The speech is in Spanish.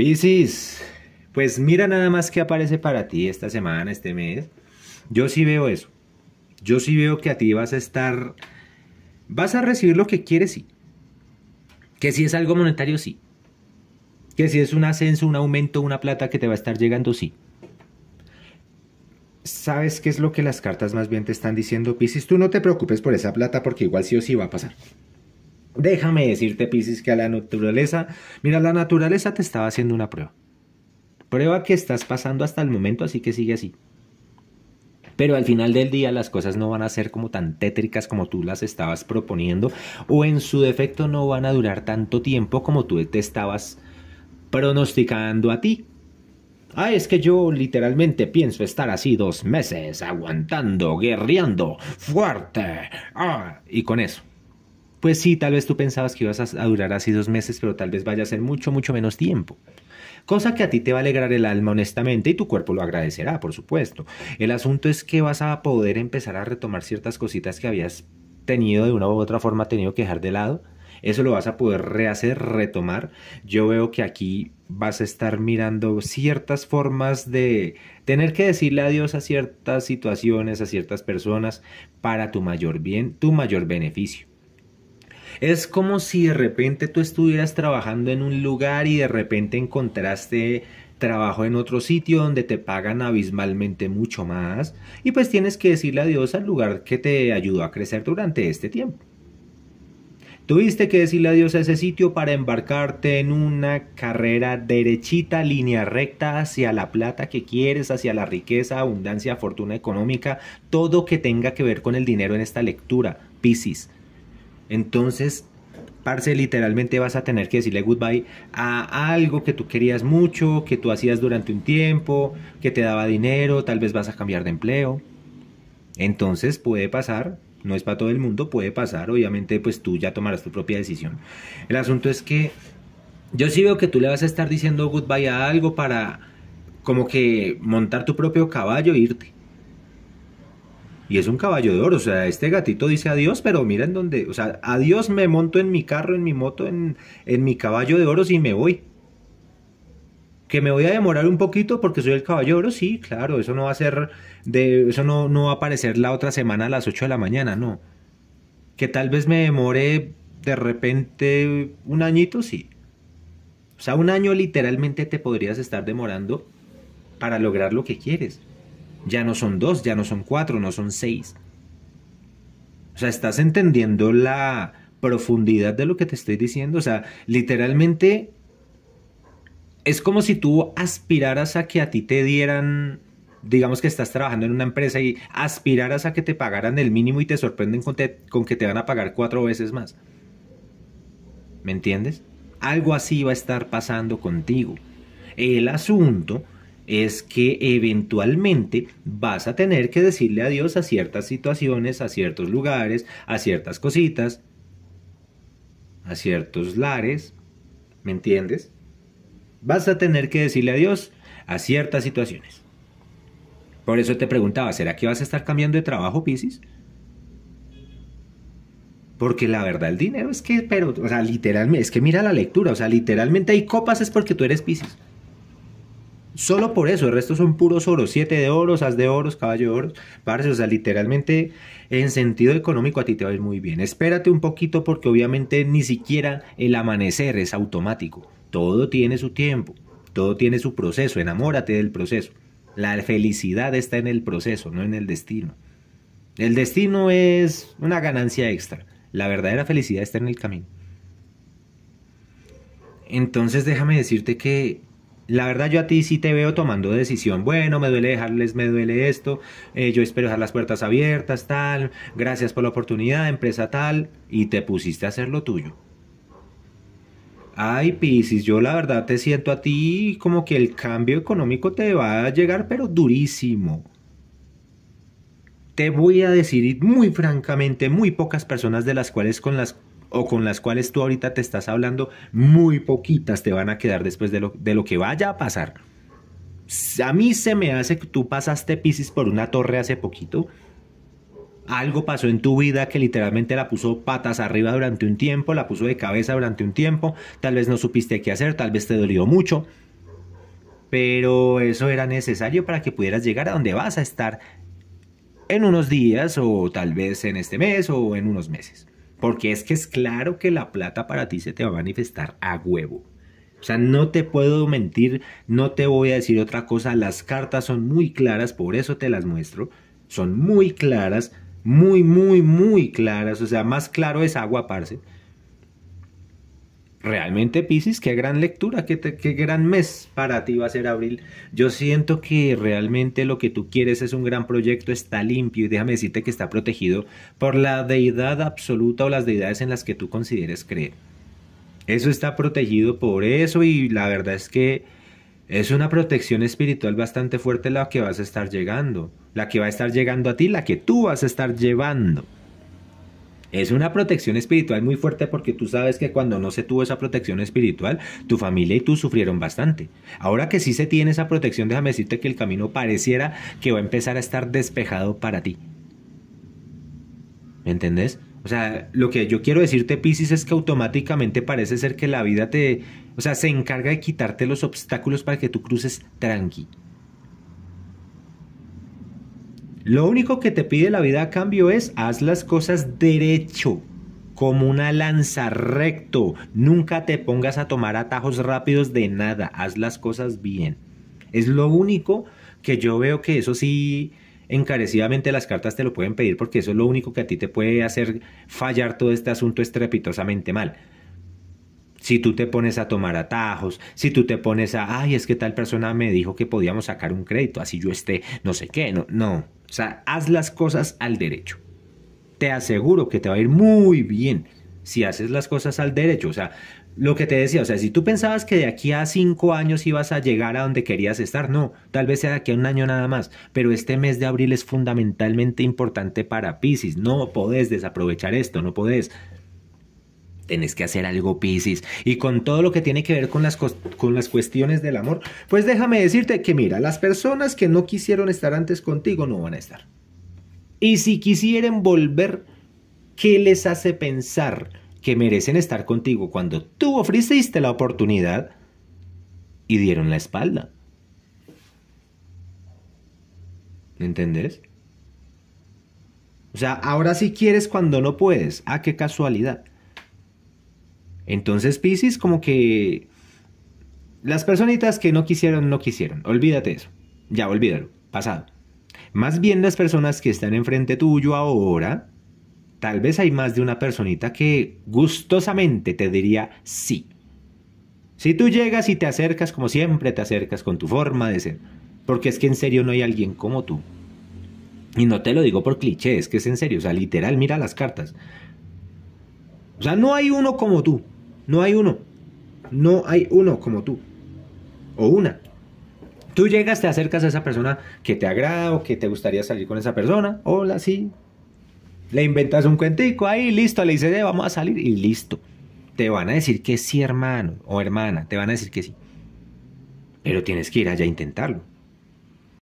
Piscis, pues mira nada más que aparece para ti esta semana, este mes. Yo sí veo eso. Yo sí veo que a ti vas a estar, vas a recibir lo que quieres, sí. Que si es algo monetario, sí. Que si es un ascenso, un aumento, una plata que te va a estar llegando, sí. ¿Sabes qué es lo que las cartas más bien te están diciendo, Piscis? Tú no te preocupes por esa plata porque igual sí o sí va a pasar. Déjame decirte, Pisces, que a la naturaleza, mira, la naturaleza te estaba haciendo una prueba. Prueba que estás pasando hasta el momento, así que sigue así. Pero al final del día las cosas no van a ser como tan tétricas como tú las estabas proponiendo o en su defecto no van a durar tanto tiempo como tú te estabas pronosticando a ti. Ah, es que yo literalmente pienso estar así dos meses, aguantando, guerreando, fuerte. Ah, y con eso pues sí, tal vez tú pensabas que ibas a durar así dos meses, pero tal vez vaya a ser mucho, mucho menos tiempo. Cosa que a ti te va a alegrar el alma honestamente y tu cuerpo lo agradecerá, por supuesto. El asunto es que vas a poder empezar a retomar ciertas cositas que habías tenido de una u otra forma, tenido que dejar de lado. Eso lo vas a poder rehacer, retomar. Yo veo que aquí vas a estar mirando ciertas formas de tener que decirle adiós a ciertas situaciones, a ciertas personas, para tu mayor bien, tu mayor beneficio. Es como si de repente tú estuvieras trabajando en un lugar y de repente encontraste trabajo en otro sitio donde te pagan abismalmente mucho más y pues tienes que decirle adiós al lugar que te ayudó a crecer durante este tiempo. Tuviste que decirle adiós a ese sitio para embarcarte en una carrera derechita, línea recta hacia la plata que quieres, hacia la riqueza, abundancia, fortuna económica, todo que tenga que ver con el dinero en esta lectura, Piscis. Entonces, parce, literalmente vas a tener que decirle goodbye a algo que tú querías mucho, que tú hacías durante un tiempo, que te daba dinero, tal vez vas a cambiar de empleo. Entonces puede pasar, no es para todo el mundo, puede pasar, obviamente pues tú ya tomarás tu propia decisión. El asunto es que yo sí veo que tú le vas a estar diciendo goodbye a algo para como que montar tu propio caballo e irte y es un caballo de oro. O sea, este gatito dice adiós, pero mira en dónde, o sea, adiós me monto en mi carro, en mi moto, en, en mi caballo de oro y me voy. Que me voy a demorar un poquito porque soy el caballo de oro, sí, claro, eso no va a ser de, eso no, no va a aparecer la otra semana a las 8 de la mañana, no. Que tal vez me demore de repente un añito, sí. O sea, un año literalmente te podrías estar demorando para lograr lo que quieres. Ya no son dos, ya no son cuatro, no son seis. O sea, estás entendiendo la profundidad de lo que te estoy diciendo. O sea, literalmente es como si tú aspiraras a que a ti te dieran, digamos que estás trabajando en una empresa y aspiraras a que te pagaran el mínimo y te sorprenden con, con que te van a pagar cuatro veces más. ¿Me entiendes? Algo así va a estar pasando contigo. El asunto es que eventualmente vas a tener que decirle adiós a ciertas situaciones, a ciertos lugares, a ciertas cositas, a ciertos lares, ¿me entiendes? Vas a tener que decirle adiós a ciertas situaciones. Por eso te preguntaba, ¿será que vas a estar cambiando de trabajo, Piscis? Porque la verdad, el dinero es que, pero, o sea, literalmente, es que mira la lectura, o sea, literalmente hay copas es porque tú eres Piscis. Solo por eso, el resto son puros oros, siete de oros, as de oros, caballo de oros. Parce, o sea, literalmente en sentido económico a ti te va a ir muy bien. Espérate un poquito porque obviamente ni siquiera el amanecer es automático. Todo tiene su tiempo, todo tiene su proceso, enamórate del proceso. La felicidad está en el proceso, no en el destino. El destino es una ganancia extra. La verdadera felicidad está en el camino. Entonces déjame decirte que la verdad yo a ti sí te veo tomando decisión. Bueno, me duele dejarles, me duele esto, eh, yo espero dejar las puertas abiertas, tal, gracias por la oportunidad, empresa tal, y te pusiste a hacer lo tuyo. Ay, Piscis, yo la verdad te siento a ti como que el cambio económico te va a llegar, pero durísimo. Te voy a decir muy francamente, muy pocas personas de las cuales con las o con las cuales tú ahorita te estás hablando, muy poquitas te van a quedar después de lo, de lo que vaya a pasar. A mí se me hace que tú pasaste piscis por una torre hace poquito. Algo pasó en tu vida que literalmente la puso patas arriba durante un tiempo, la puso de cabeza durante un tiempo. Tal vez no supiste qué hacer, tal vez te dolió mucho. Pero eso era necesario para que pudieras llegar a donde vas a estar en unos días o tal vez en este mes o en unos meses. Porque es que es claro que la plata para ti se te va a manifestar a huevo. O sea, no te puedo mentir, no te voy a decir otra cosa. Las cartas son muy claras, por eso te las muestro. Son muy claras, muy, muy, muy claras. O sea, más claro es agua, parce realmente Pisces, qué gran lectura, qué, qué, gran mes para ti va a ser abril. Yo siento que realmente lo que tú quieres es un gran proyecto, está limpio y déjame decirte que está protegido por la deidad absoluta o las deidades en las que tú consideres creer. Eso está protegido por eso y la verdad es que es una protección espiritual bastante fuerte la que vas a estar llegando, la que va a estar llegando a ti, la que tú vas a estar llevando. Es una protección espiritual muy fuerte porque tú sabes que cuando no se tuvo esa protección espiritual, tu familia y tú sufrieron bastante. Ahora que sí se tiene esa protección, déjame decirte que el camino pareciera que va a empezar a estar despejado para ti. ¿Me entendés? O sea, lo que yo quiero decirte, Pisces, es que automáticamente parece ser que la vida te, o sea, se encarga de quitarte los obstáculos para que tú cruces tranquilo. Lo único que te pide la vida a cambio es haz las cosas derecho, como una lanza recto. Nunca te pongas a tomar atajos rápidos de nada. Haz las cosas bien. Es lo único que yo veo que eso sí, encarecidamente las cartas te lo pueden pedir porque eso es lo único que a ti te puede hacer fallar todo este asunto estrepitosamente mal. Si tú te pones a tomar atajos, si tú te pones a, ay, es que tal persona me dijo que podíamos sacar un crédito, así yo esté, no sé qué, no, no. O sea, haz las cosas al derecho. Te aseguro que te va a ir muy bien si haces las cosas al derecho. O sea, lo que te decía, o sea, si tú pensabas que de aquí a cinco años ibas a llegar a donde querías estar, no, tal vez sea de aquí a un año nada más, pero este mes de abril es fundamentalmente importante para Pisces, no podés desaprovechar esto, no podés. Tienes que hacer algo, Piscis. Y con todo lo que tiene que ver con las, con las cuestiones del amor, pues déjame decirte que mira, las personas que no quisieron estar antes contigo no van a estar. Y si quisieren volver, ¿qué les hace pensar que merecen estar contigo cuando tú ofreciste la oportunidad y dieron la espalda? ¿Me entendés? O sea, ahora sí quieres cuando no puedes. Ah, qué casualidad. Entonces Pisces como que las personitas que no quisieron, no quisieron. Olvídate eso. Ya, olvídalo. Pasado. Más bien las personas que están enfrente tuyo ahora, tal vez hay más de una personita que gustosamente te diría sí. Si tú llegas y te acercas como siempre te acercas con tu forma de ser, porque es que en serio no hay alguien como tú. Y no te lo digo por cliché, es que es en serio, o sea, literal, mira las cartas. O sea, no hay uno como tú. No hay uno. No hay uno como tú. O una. Tú llegas, te acercas a esa persona que te agrada o que te gustaría salir con esa persona. Hola, sí. Le inventas un cuentico ahí, listo. Le dices, eh, vamos a salir y listo. Te van a decir que sí, hermano o hermana. Te van a decir que sí. Pero tienes que ir allá a intentarlo.